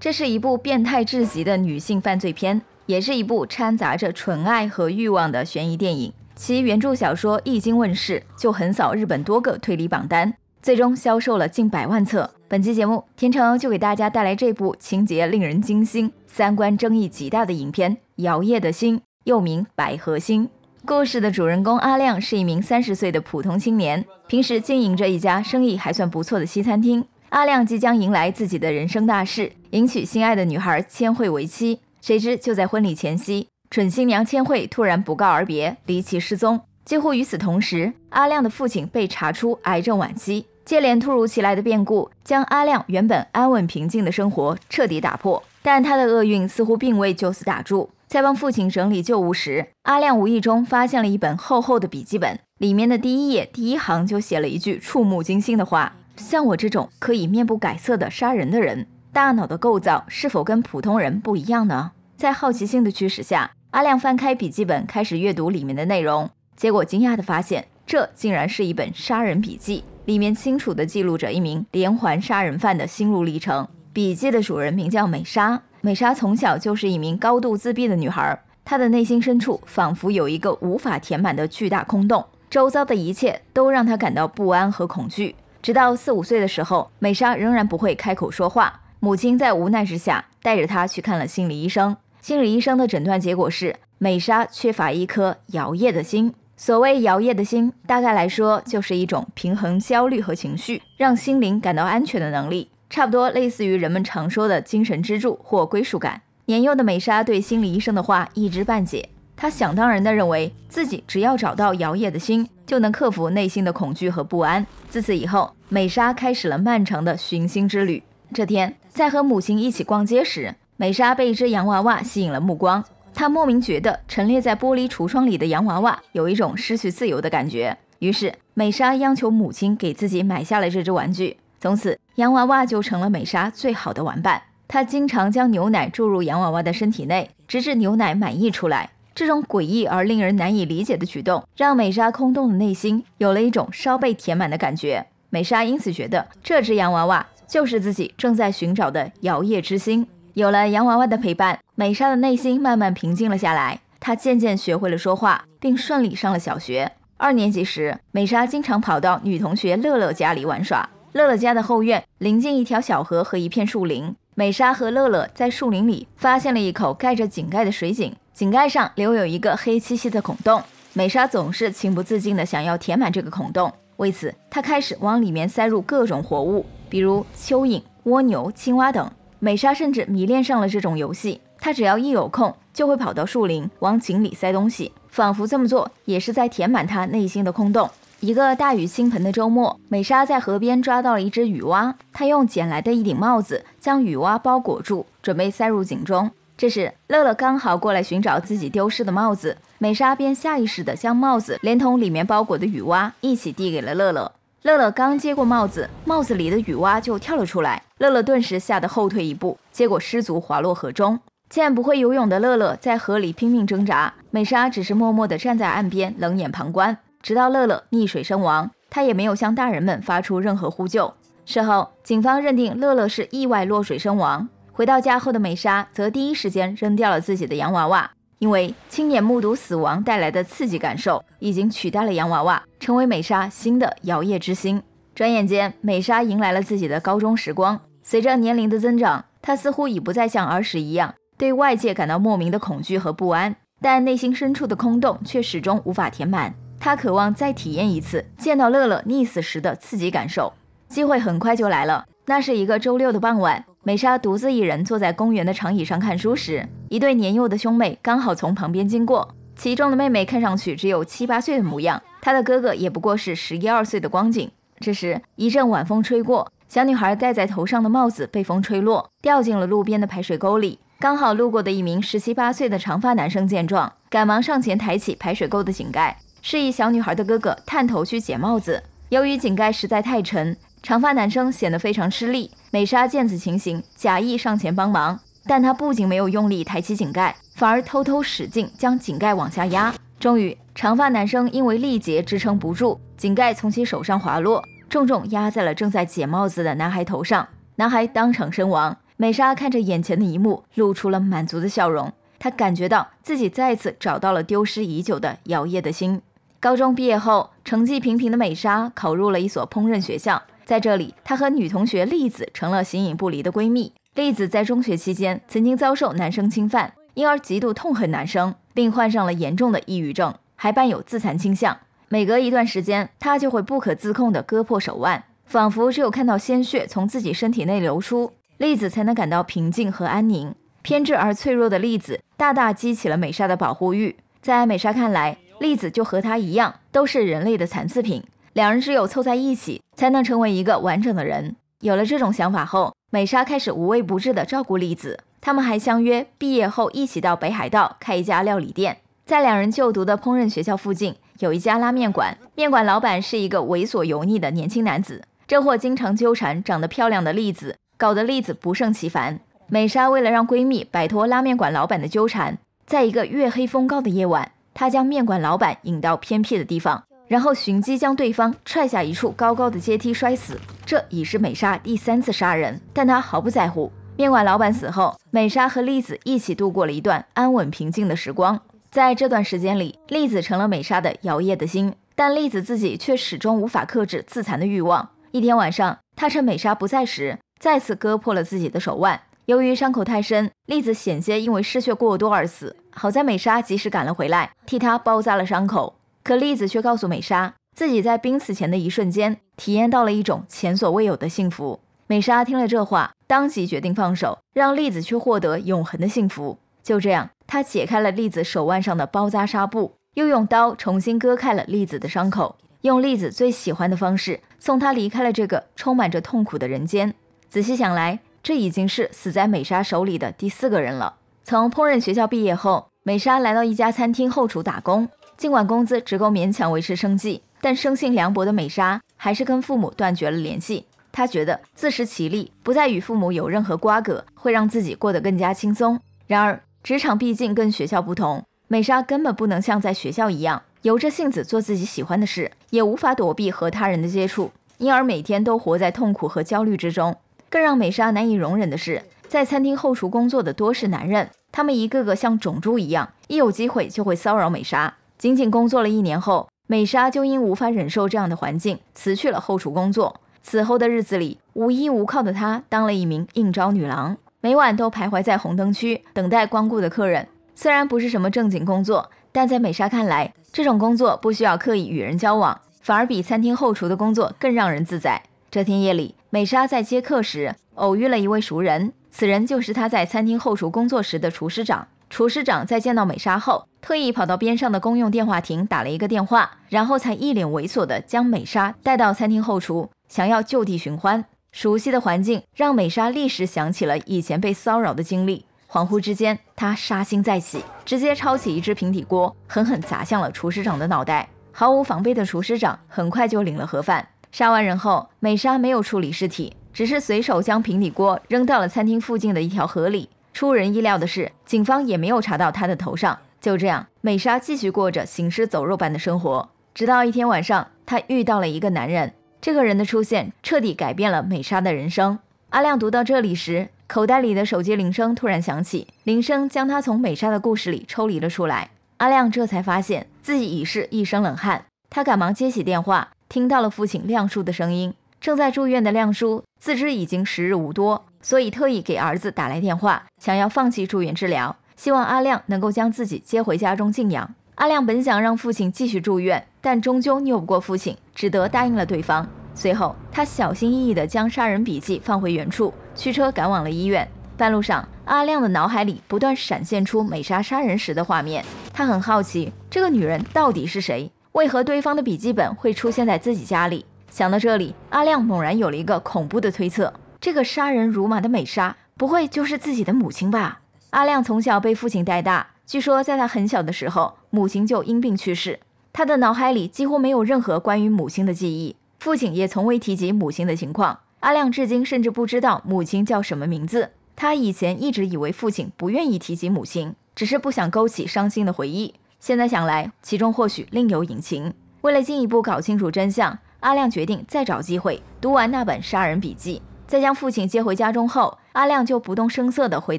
这是一部变态至极的女性犯罪片，也是一部掺杂着纯爱和欲望的悬疑电影。其原著小说一经问世，就横扫日本多个推理榜单，最终销售了近百万册。本期节目，天成就给大家带来这部情节令人惊心、三观争议极大的影片《摇曳的心》，又名《百合心》。故事的主人公阿亮是一名三十岁的普通青年，平时经营着一家生意还算不错的西餐厅。阿亮即将迎来自己的人生大事。迎娶心爱的女孩千惠为妻，谁知就在婚礼前夕，准新娘千惠突然不告而别，离奇失踪。几乎与此同时，阿亮的父亲被查出癌症晚期。接连突如其来的变故，将阿亮原本安稳平静的生活彻底打破。但他的厄运似乎并未就此打住。在帮父亲整理旧物时，阿亮无意中发现了一本厚厚的笔记本，里面的第一页第一行就写了一句触目惊心的话：“像我这种可以面不改色的杀人的人。”大脑的构造是否跟普通人不一样呢？在好奇心的驱使下，阿亮翻开笔记本，开始阅读里面的内容。结果惊讶的发现，这竟然是一本杀人笔记，里面清楚的记录着一名连环杀人犯的心路历程。笔记的主人名叫美莎，美莎从小就是一名高度自闭的女孩，她的内心深处仿佛有一个无法填满的巨大空洞，周遭的一切都让她感到不安和恐惧。直到四五岁的时候，美莎仍然不会开口说话。母亲在无奈之下带着他去看了心理医生。心理医生的诊断结果是，美莎缺乏一颗摇曳的心。所谓摇曳的心，大概来说就是一种平衡焦虑和情绪，让心灵感到安全的能力，差不多类似于人们常说的精神支柱或归属感。年幼的美莎对心理医生的话一知半解，她想当然的认为自己只要找到摇曳的心，就能克服内心的恐惧和不安。自此以后，美莎开始了漫长的寻心之旅。这天，在和母亲一起逛街时，美莎被一只洋娃娃吸引了目光。她莫名觉得陈列在玻璃橱窗里的洋娃娃有一种失去自由的感觉。于是，美莎央求母亲给自己买下了这只玩具。从此，洋娃娃就成了美莎最好的玩伴。她经常将牛奶注入洋娃娃的身体内，直至牛奶满溢出来。这种诡异而令人难以理解的举动，让美莎空洞的内心有了一种稍被填满的感觉。美莎因此觉得这只洋娃娃。就是自己正在寻找的摇曳之星。有了洋娃娃的陪伴，美莎的内心慢慢平静了下来。她渐渐学会了说话，并顺利上了小学。二年级时，美莎经常跑到女同学乐乐家里玩耍。乐乐家的后院临近一条小河和一片树林。美莎和乐乐在树林里发现了一口盖着井盖的水井，井盖上留有一个黑漆漆的孔洞。美莎总是情不自禁的想要填满这个孔洞，为此她开始往里面塞入各种活物。比如蚯蚓、蜗牛、青蛙等，美莎甚至迷恋上了这种游戏。她只要一有空，就会跑到树林，往井里塞东西，仿佛这么做也是在填满她内心的空洞。一个大雨倾盆的周末，美莎在河边抓到了一只雨蛙，她用捡来的一顶帽子将雨蛙包裹住，准备塞入井中。这时，乐乐刚好过来寻找自己丢失的帽子，美莎便下意识地将帽子连同里面包裹的雨蛙一起递给了乐乐。乐乐刚接过帽子，帽子里的女娲就跳了出来，乐乐顿时吓得后退一步，结果失足滑落河中。见不会游泳的乐乐在河里拼命挣扎，美莎只是默默地站在岸边冷眼旁观，直到乐乐溺水身亡，她也没有向大人们发出任何呼救。事后，警方认定乐乐是意外落水身亡。回到家后的美莎则第一时间扔掉了自己的洋娃娃。因为亲眼目睹死亡带来的刺激感受，已经取代了洋娃娃，成为美莎新的摇曳之星。转眼间，美莎迎来了自己的高中时光。随着年龄的增长，她似乎已不再像儿时一样对外界感到莫名的恐惧和不安，但内心深处的空洞却始终无法填满。她渴望再体验一次见到乐乐溺死时的刺激感受。机会很快就来了，那是一个周六的傍晚。美莎独自一人坐在公园的长椅上看书时，一对年幼的兄妹刚好从旁边经过。其中的妹妹看上去只有七八岁的模样，她的哥哥也不过是十一二岁的光景。这时，一阵晚风吹过，小女孩戴在头上的帽子被风吹落，掉进了路边的排水沟里。刚好路过的一名十七八岁的长发男生见状，赶忙上前抬起排水沟的井盖，示意小女孩的哥哥探头去捡帽子。由于井盖实在太沉，长发男生显得非常吃力，美莎见此情形，假意上前帮忙，但他不仅没有用力抬起井盖，反而偷偷使劲将井盖往下压。终于，长发男生因为力竭支撑不住，井盖从其手上滑落，重重压在了正在解帽子的男孩头上，男孩当场身亡。美莎看着眼前的一幕，露出了满足的笑容。她感觉到自己再次找到了丢失已久的摇曳的心。高中毕业后，成绩平平的美莎考入了一所烹饪学校。在这里，她和女同学丽子成了形影不离的闺蜜。丽子在中学期间曾经遭受男生侵犯，因而极度痛恨男生，并患上了严重的抑郁症，还伴有自残倾向。每隔一段时间，她就会不可自控地割破手腕，仿佛只有看到鲜血从自己身体内流出，丽子才能感到平静和安宁。偏执而脆弱的丽子，大大激起了美莎的保护欲。在美莎看来，丽子就和她一样，都是人类的残次品。两人只有凑在一起，才能成为一个完整的人。有了这种想法后，美莎开始无微不至地照顾栗子。他们还相约毕业后一起到北海道开一家料理店。在两人就读的烹饪学校附近，有一家拉面馆。面馆老板是一个猥琐油腻的年轻男子，这货经常纠缠长得漂亮的栗子，搞得栗子不胜其烦。美莎为了让闺蜜摆脱拉面馆老板的纠缠，在一个月黑风高的夜晚，她将面馆老板引到偏僻的地方。然后寻机将对方踹下一处高高的阶梯摔死，这已是美莎第三次杀人，但她毫不在乎。面馆老板死后，美莎和丽子一起度过了一段安稳平静的时光。在这段时间里，丽子成了美莎的摇曳的心，但丽子自己却始终无法克制自残的欲望。一天晚上，她趁美莎不在时，再次割破了自己的手腕。由于伤口太深，丽子险些因为失血过多而死。好在美莎及时赶了回来，替她包扎了伤口。可栗子却告诉美莎，自己在濒死前的一瞬间，体验到了一种前所未有的幸福。美莎听了这话，当即决定放手，让栗子去获得永恒的幸福。就这样，她解开了栗子手腕上的包扎纱布，又用刀重新割开了栗子的伤口，用栗子最喜欢的方式送她离开了这个充满着痛苦的人间。仔细想来，这已经是死在美莎手里的第四个人了。从烹饪学校毕业后，美莎来到一家餐厅后厨打工。尽管工资只够勉强维持生计，但生性凉薄的美莎还是跟父母断绝了联系。她觉得自食其力，不再与父母有任何瓜葛，会让自己过得更加轻松。然而，职场毕竟跟学校不同，美莎根本不能像在学校一样由着性子做自己喜欢的事，也无法躲避和他人的接触，因而每天都活在痛苦和焦虑之中。更让美莎难以容忍的是，在餐厅后厨工作的多是男人，他们一个个像种猪一样，一有机会就会骚扰美莎。仅仅工作了一年后，美莎就因无法忍受这样的环境，辞去了后厨工作。此后的日子里，无依无靠的她当了一名应招女郎，每晚都徘徊在红灯区，等待光顾的客人。虽然不是什么正经工作，但在美莎看来，这种工作不需要刻意与人交往，反而比餐厅后厨的工作更让人自在。这天夜里，美莎在接客时偶遇了一位熟人，此人就是她在餐厅后厨工作时的厨师长。厨师长在见到美莎后，特意跑到边上的公用电话亭打了一个电话，然后才一脸猥琐地将美莎带到餐厅后厨，想要就地寻欢。熟悉的环境让美莎立时想起了以前被骚扰的经历，恍惚之间，他杀心再起，直接抄起一只平底锅，狠狠砸向了厨师长的脑袋。毫无防备的厨师长很快就领了盒饭。杀完人后，美莎没有处理尸体，只是随手将平底锅扔到了餐厅附近的一条河里。出人意料的是，警方也没有查到他的头上。就这样，美莎继续过着行尸走肉般的生活，直到一天晚上，她遇到了一个男人。这个人的出现彻底改变了美莎的人生。阿亮读到这里时，口袋里的手机铃声突然响起，铃声将他从美莎的故事里抽离了出来。阿亮这才发现自己已是一身冷汗，他赶忙接起电话，听到了父亲亮叔的声音。正在住院的亮叔自知已经时日无多。所以特意给儿子打来电话，想要放弃住院治疗，希望阿亮能够将自己接回家中静养。阿亮本想让父亲继续住院，但终究拗不过父亲，只得答应了对方。随后，他小心翼翼地将杀人笔记放回原处，驱车赶往了医院。半路上，阿亮的脑海里不断闪现出美莎杀人时的画面。他很好奇，这个女人到底是谁？为何对方的笔记本会出现在自己家里？想到这里，阿亮猛然有了一个恐怖的推测。这个杀人如麻的美莎，不会就是自己的母亲吧？阿亮从小被父亲带大，据说在他很小的时候，母亲就因病去世，他的脑海里几乎没有任何关于母亲的记忆，父亲也从未提及母亲的情况。阿亮至今甚至不知道母亲叫什么名字，他以前一直以为父亲不愿意提及母亲，只是不想勾起伤心的回忆。现在想来，其中或许另有隐情。为了进一步搞清楚真相，阿亮决定再找机会读完那本杀人笔记。在将父亲接回家中后，阿亮就不动声色地回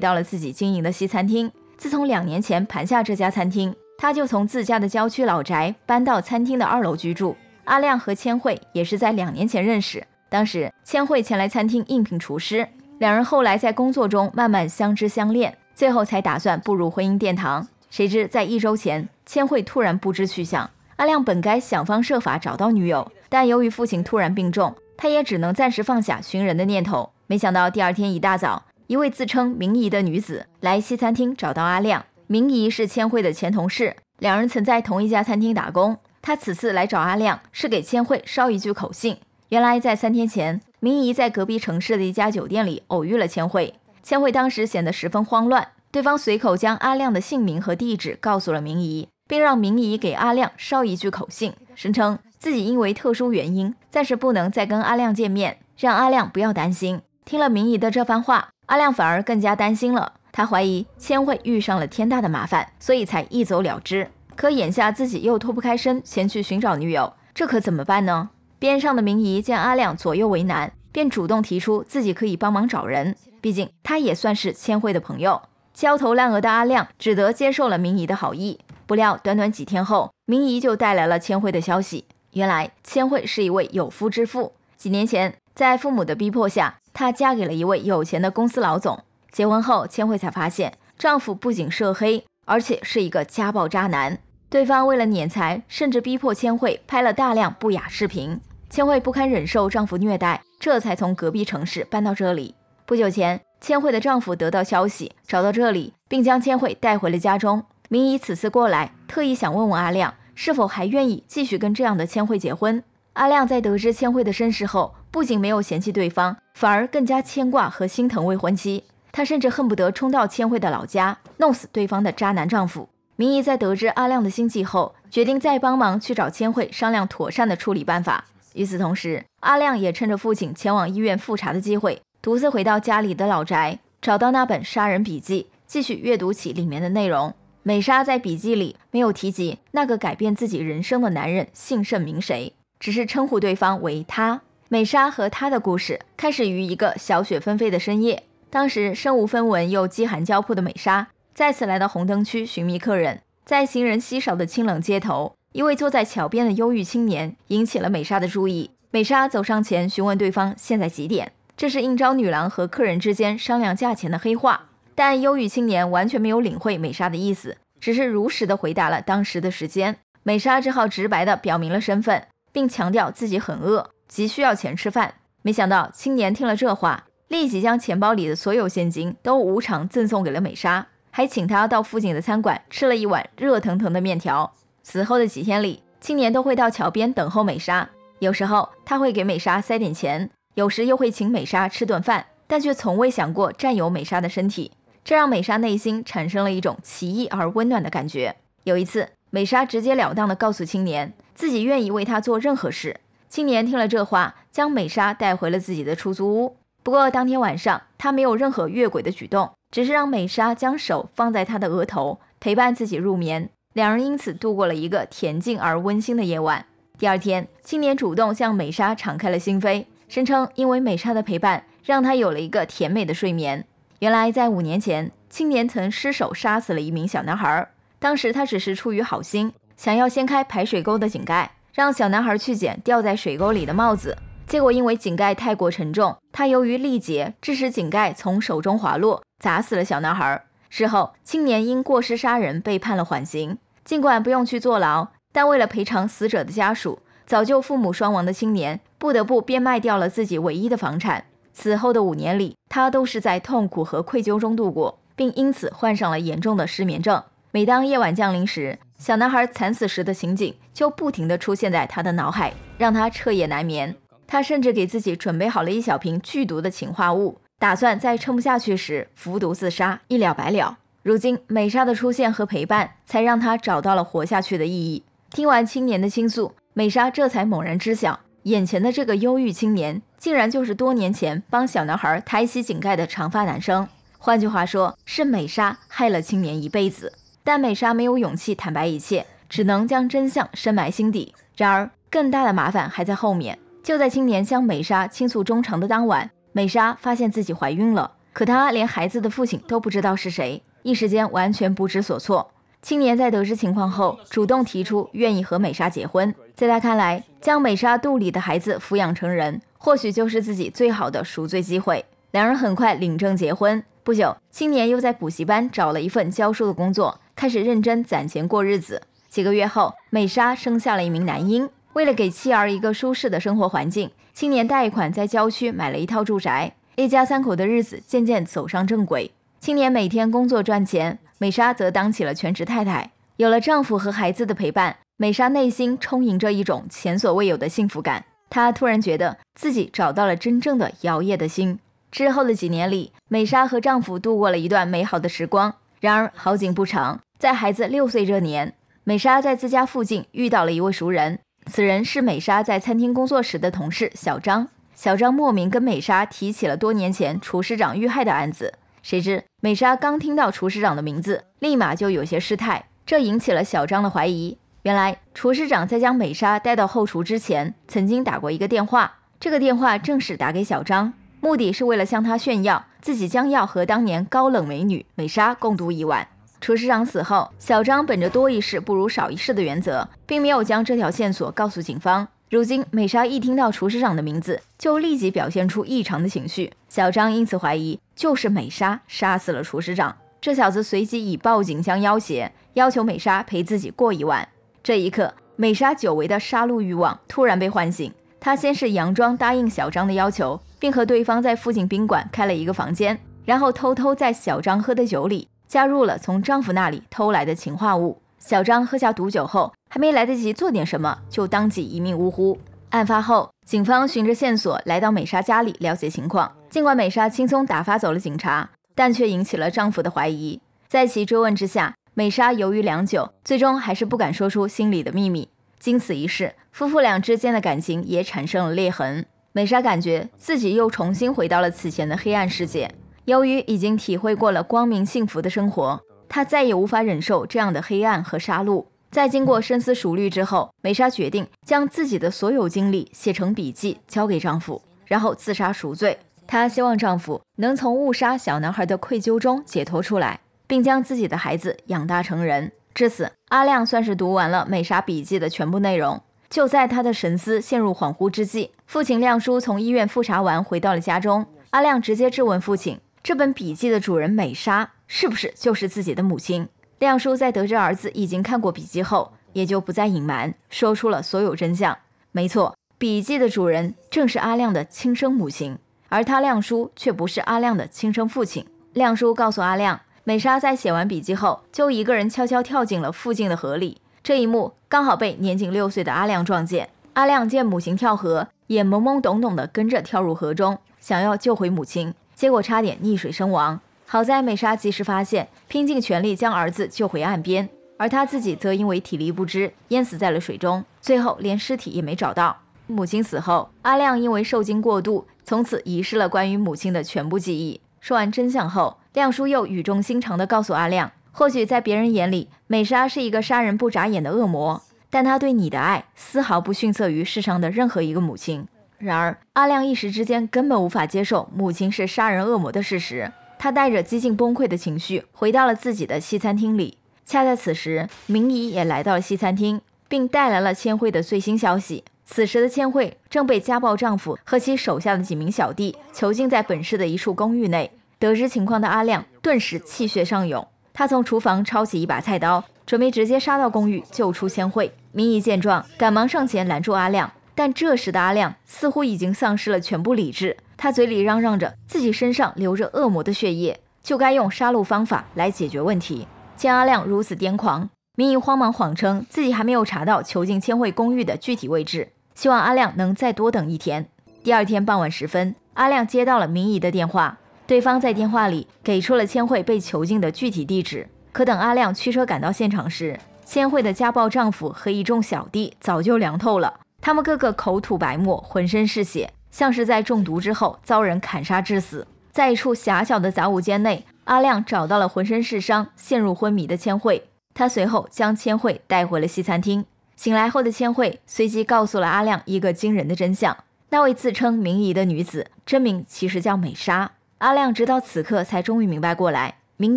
到了自己经营的西餐厅。自从两年前盘下这家餐厅，他就从自家的郊区老宅搬到餐厅的二楼居住。阿亮和千惠也是在两年前认识，当时千惠前来餐厅应聘厨师，两人后来在工作中慢慢相知相恋，最后才打算步入婚姻殿堂。谁知在一周前，千惠突然不知去向。阿亮本该想方设法找到女友，但由于父亲突然病重。他也只能暂时放下寻人的念头。没想到第二天一大早，一位自称明姨的女子来西餐厅找到阿亮。明姨是千惠的前同事，两人曾在同一家餐厅打工。她此次来找阿亮，是给千惠捎一句口信。原来在三天前，明姨在隔壁城市的一家酒店里偶遇了千惠，千惠当时显得十分慌乱。对方随口将阿亮的姓名和地址告诉了明姨，并让明姨给阿亮捎一句口信，声称。自己因为特殊原因，暂时不能再跟阿亮见面，让阿亮不要担心。听了明姨的这番话，阿亮反而更加担心了。他怀疑千惠遇上了天大的麻烦，所以才一走了之。可眼下自己又脱不开身，前去寻找女友，这可怎么办呢？边上的明姨见阿亮左右为难，便主动提出自己可以帮忙找人，毕竟他也算是千惠的朋友。焦头烂额的阿亮只得接受了明姨的好意。不料短短几天后，明姨就带来了千惠的消息。原来千惠是一位有夫之妇，几年前在父母的逼迫下，她嫁给了一位有钱的公司老总。结婚后，千惠才发现丈夫不仅涉黑，而且是一个家暴渣男。对方为了敛财，甚至逼迫千惠拍了大量不雅视频。千惠不堪忍受丈夫虐待，这才从隔壁城市搬到这里。不久前，千惠的丈夫得到消息，找到这里，并将千惠带回了家中。明姨此次过来，特意想问问阿亮。是否还愿意继续跟这样的千惠结婚？阿亮在得知千惠的身世后，不仅没有嫌弃对方，反而更加牵挂和心疼未婚妻。他甚至恨不得冲到千惠的老家，弄死对方的渣男丈夫。明姨在得知阿亮的心计后，决定再帮忙去找千惠商量妥善的处理办法。与此同时，阿亮也趁着父亲前往医院复查的机会，独自回到家里的老宅，找到那本杀人笔记，继续阅读起里面的内容。美莎在笔记里没有提及那个改变自己人生的男人姓甚名谁，只是称呼对方为他。美莎和他的故事开始于一个小雪纷飞的深夜，当时身无分文又饥寒交迫的美莎再次来到红灯区寻觅客人，在行人稀少的清冷街头，一位坐在桥边的忧郁青年引起了美莎的注意。美莎走上前询问对方现在几点，这是应招女郎和客人之间商量价钱的黑话。但忧郁青年完全没有领会美莎的意思，只是如实的回答了当时的时间。美莎只好直白的表明了身份，并强调自己很饿，急需要钱吃饭。没想到青年听了这话，立即将钱包里的所有现金都无偿赠送给了美莎，还请她到附近的餐馆吃了一碗热腾腾的面条。此后的几天里，青年都会到桥边等候美莎，有时候他会给美莎塞点钱，有时又会请美莎吃顿饭，但却从未想过占有美莎的身体。这让美莎内心产生了一种奇异而温暖的感觉。有一次，美莎直截了当地告诉青年自己愿意为他做任何事。青年听了这话，将美莎带回了自己的出租屋。不过当天晚上，他没有任何越轨的举动，只是让美莎将手放在他的额头，陪伴自己入眠。两人因此度过了一个恬静而温馨的夜晚。第二天，青年主动向美莎敞开了心扉，声称因为美莎的陪伴，让他有了一个甜美的睡眠。原来，在五年前，青年曾失手杀死了一名小男孩。当时他只是出于好心，想要掀开排水沟的井盖，让小男孩去捡掉在水沟里的帽子。结果因为井盖太过沉重，他由于力竭，致使井盖从手中滑落，砸死了小男孩。事后，青年因过失杀人被判了缓刑。尽管不用去坐牢，但为了赔偿死者的家属，早就父母双亡的青年不得不变卖掉了自己唯一的房产。此后的五年里，他都是在痛苦和愧疚中度过，并因此患上了严重的失眠症。每当夜晚降临时，小男孩惨死时的情景就不停地出现在他的脑海，让他彻夜难眠。他甚至给自己准备好了一小瓶剧毒的氰化物，打算在撑不下去时服毒自杀，一了百了。如今，美莎的出现和陪伴，才让他找到了活下去的意义。听完青年的倾诉，美莎这才猛然知晓。眼前的这个忧郁青年，竟然就是多年前帮小男孩抬起井盖的长发男生。换句话说，是美莎害了青年一辈子。但美莎没有勇气坦白一切，只能将真相深埋心底。然而，更大的麻烦还在后面。就在青年向美莎倾诉衷肠的当晚，美莎发现自己怀孕了。可她连孩子的父亲都不知道是谁，一时间完全不知所措。青年在得知情况后，主动提出愿意和美莎结婚。在他看来，将美莎肚里的孩子抚养成人，或许就是自己最好的赎罪机会。两人很快领证结婚，不久，青年又在补习班找了一份教书的工作，开始认真攒钱过日子。几个月后，美莎生下了一名男婴。为了给妻儿一个舒适的生活环境，青年贷款在郊区买了一套住宅。一家三口的日子渐渐走上正轨。青年每天工作赚钱，美莎则当起了全职太太。有了丈夫和孩子的陪伴。美莎内心充盈着一种前所未有的幸福感，她突然觉得自己找到了真正的摇曳的心。之后的几年里，美莎和丈夫度过了一段美好的时光。然而好景不长，在孩子六岁这年，美莎在自家附近遇到了一位熟人，此人是美莎在餐厅工作时的同事小张。小张莫名跟美莎提起了多年前厨师长遇害的案子，谁知美莎刚听到厨师长的名字，立马就有些失态，这引起了小张的怀疑。原来厨师长在将美莎带到后厨之前，曾经打过一个电话，这个电话正是打给小张，目的是为了向他炫耀自己将要和当年高冷美女美莎共度一晚。厨师长死后，小张本着多一事不如少一事的原则，并没有将这条线索告诉警方。如今美莎一听到厨师长的名字，就立即表现出异常的情绪，小张因此怀疑就是美莎杀死了厨师长。这小子随即以报警相要挟，要求美莎陪自己过一晚。这一刻，美莎久违的杀戮欲望突然被唤醒。她先是佯装答应小张的要求，并和对方在附近宾馆开了一个房间，然后偷偷在小张喝的酒里加入了从丈夫那里偷来的氰化物。小张喝下毒酒后，还没来得及做点什么，就当即一命呜呼。案发后，警方循着线索来到美莎家里了解情况。尽管美莎轻松打发走了警察，但却引起了丈夫的怀疑。在其追问之下，美莎犹豫良久，最终还是不敢说出心里的秘密。经此一事，夫妇俩之间的感情也产生了裂痕。美莎感觉自己又重新回到了此前的黑暗世界。由于已经体会过了光明幸福的生活，她再也无法忍受这样的黑暗和杀戮。在经过深思熟虑之后，美莎决定将自己的所有经历写成笔记交给丈夫，然后自杀赎罪。她希望丈夫能从误杀小男孩的愧疚中解脱出来。并将自己的孩子养大成人。至此，阿亮算是读完了美莎笔记的全部内容。就在他的神思陷入恍惚之际，父亲亮叔从医院复查完回到了家中。阿亮直接质问父亲：“这本笔记的主人美莎是不是就是自己的母亲？”亮叔在得知儿子已经看过笔记后，也就不再隐瞒，说出了所有真相。没错，笔记的主人正是阿亮的亲生母亲，而他亮叔却不是阿亮的亲生父亲。亮叔告诉阿亮。美莎在写完笔记后，就一个人悄悄跳进了附近的河里。这一幕刚好被年仅六岁的阿亮撞见。阿亮见母亲跳河，也懵懵懂懂的跟着跳入河中，想要救回母亲，结果差点溺水身亡。好在美莎及时发现，拼尽全力将儿子救回岸边，而她自己则因为体力不支，淹死在了水中，最后连尸体也没找到。母亲死后，阿亮因为受惊过度，从此遗失了关于母亲的全部记忆。说完真相后。亮叔又语重心长地告诉阿亮：“或许在别人眼里，美莎是一个杀人不眨眼的恶魔，但她对你的爱丝毫不逊色于世上的任何一个母亲。”然而，阿亮一时之间根本无法接受母亲是杀人恶魔的事实。他带着几近崩溃的情绪回到了自己的西餐厅里。恰在此时，明姨也来到了西餐厅，并带来了千惠的最新消息。此时的千惠正被家暴丈夫和其手下的几名小弟囚禁在本市的一处公寓内。得知情况的阿亮顿时气血上涌，他从厨房抄起一把菜刀，准备直接杀到公寓救出千惠。明姨见状，赶忙上前拦住阿亮，但这时的阿亮似乎已经丧失了全部理智，他嘴里嚷嚷着自己身上流着恶魔的血液，就该用杀戮方法来解决问题。见阿亮如此癫狂，明姨慌忙谎称自己还没有查到囚禁千惠公寓的具体位置，希望阿亮能再多等一天。第二天傍晚时分，阿亮接到了明姨的电话。对方在电话里给出了千惠被囚禁的具体地址，可等阿亮驱车赶到现场时，千惠的家暴丈夫和一众小弟早就凉透了。他们个个口吐白沫，浑身是血，像是在中毒之后遭人砍杀致死。在一处狭小的杂物间内，阿亮找到了浑身是伤、陷入昏迷的千惠。他随后将千惠带回了西餐厅。醒来后的千惠随即告诉了阿亮一个惊人的真相：那位自称明姨的女子真名其实叫美莎。阿亮直到此刻才终于明白过来，明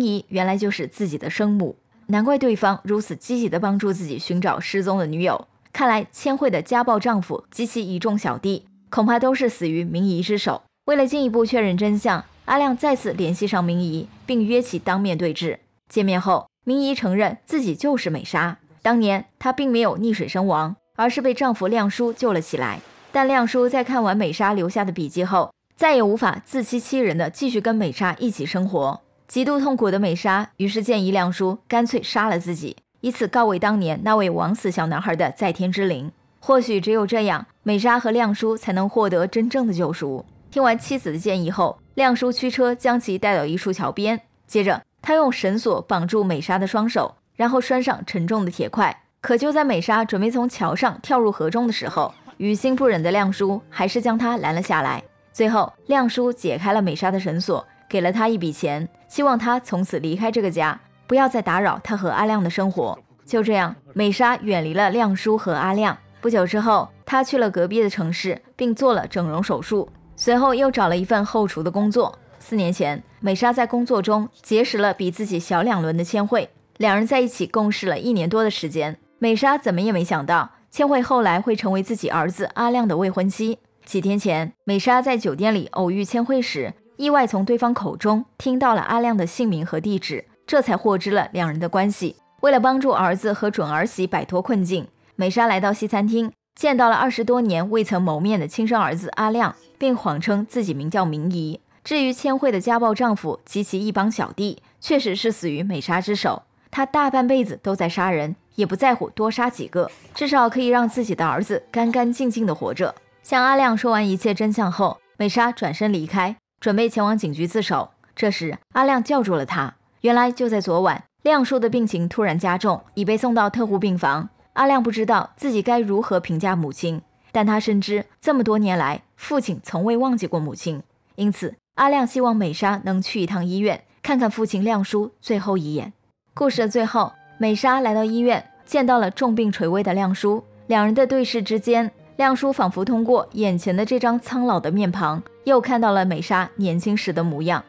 怡原来就是自己的生母，难怪对方如此积极地帮助自己寻找失踪的女友。看来千惠的家暴丈夫及其一众小弟恐怕都是死于明姨之手。为了进一步确认真相，阿亮再次联系上明姨，并约其当面对质。见面后，明姨承认自己就是美莎，当年她并没有溺水身亡，而是被丈夫亮叔救了起来。但亮叔在看完美莎留下的笔记后。再也无法自欺欺人的继续跟美莎一起生活，极度痛苦的美莎于是建议亮叔干脆杀了自己，以此告慰当年那位枉死小男孩的在天之灵。或许只有这样，美莎和亮叔才能获得真正的救赎。听完妻子的建议后，亮叔驱车将其带到一处桥边，接着他用绳索绑住美莎的双手，然后拴上沉重的铁块。可就在美莎准备从桥上跳入河中的时候，于心不忍的亮叔还是将她拦了下来。最后，亮叔解开了美莎的绳索，给了她一笔钱，希望她从此离开这个家，不要再打扰他和阿亮的生活。就这样，美莎远离了亮叔和阿亮。不久之后，她去了隔壁的城市，并做了整容手术，随后又找了一份后厨的工作。四年前，美莎在工作中结识了比自己小两轮的千惠，两人在一起共事了一年多的时间。美莎怎么也没想到，千惠后来会成为自己儿子阿亮的未婚妻。几天前，美莎在酒店里偶遇千惠时，意外从对方口中听到了阿亮的姓名和地址，这才获知了两人的关系。为了帮助儿子和准儿媳摆脱困境，美莎来到西餐厅，见到了二十多年未曾谋面的亲生儿子阿亮，并谎称自己名叫明怡。至于千惠的家暴丈夫及其一帮小弟，确实是死于美莎之手。她大半辈子都在杀人，也不在乎多杀几个，至少可以让自己的儿子干干净净的活着。向阿亮说完一切真相后，美莎转身离开，准备前往警局自首。这时，阿亮叫住了他。原来，就在昨晚，亮叔的病情突然加重，已被送到特护病房。阿亮不知道自己该如何评价母亲，但他深知这么多年来，父亲从未忘记过母亲。因此，阿亮希望美莎能去一趟医院，看看父亲亮叔最后一眼。故事的最后，美莎来到医院，见到了重病垂危的亮叔。两人的对视之间。亮叔仿佛通过眼前的这张苍老的面庞，又看到了美沙年轻时的模样。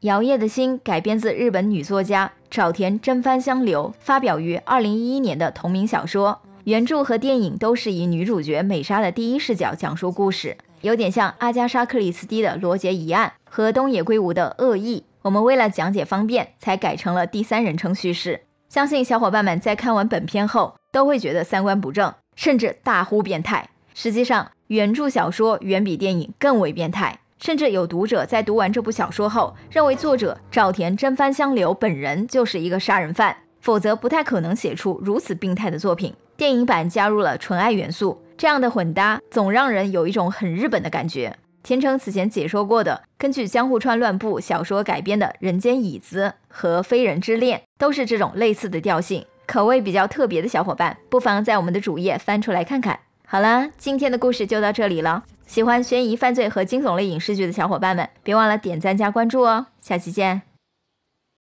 摇曳的心改编自日本女作家沼田真帆香流发表于二零一一年的同名小说，原著和电影都是以女主角美沙的第一视角讲述故事，有点像阿加莎·克里斯蒂的《罗杰疑案》和东野圭吾的《恶意》。我们为了讲解方便，才改成了第三人称叙事。相信小伙伴们在看完本片后，都会觉得三观不正。甚至大呼变态。实际上，原著小说远比电影更为变态。甚至有读者在读完这部小说后，认为作者沼田真帆香流本人就是一个杀人犯，否则不太可能写出如此病态的作品。电影版加入了纯爱元素，这样的混搭总让人有一种很日本的感觉。田称此前解说过的，根据江户川乱步小说改编的《人间椅子》和《非人之恋》，都是这种类似的调性。口味比较特别的小伙伴，不妨在我们的主页翻出来看看。好了，今天的故事就到这里了。喜欢悬疑、犯罪和惊悚类影视剧的小伙伴们，别忘了点赞加关注哦！下期见。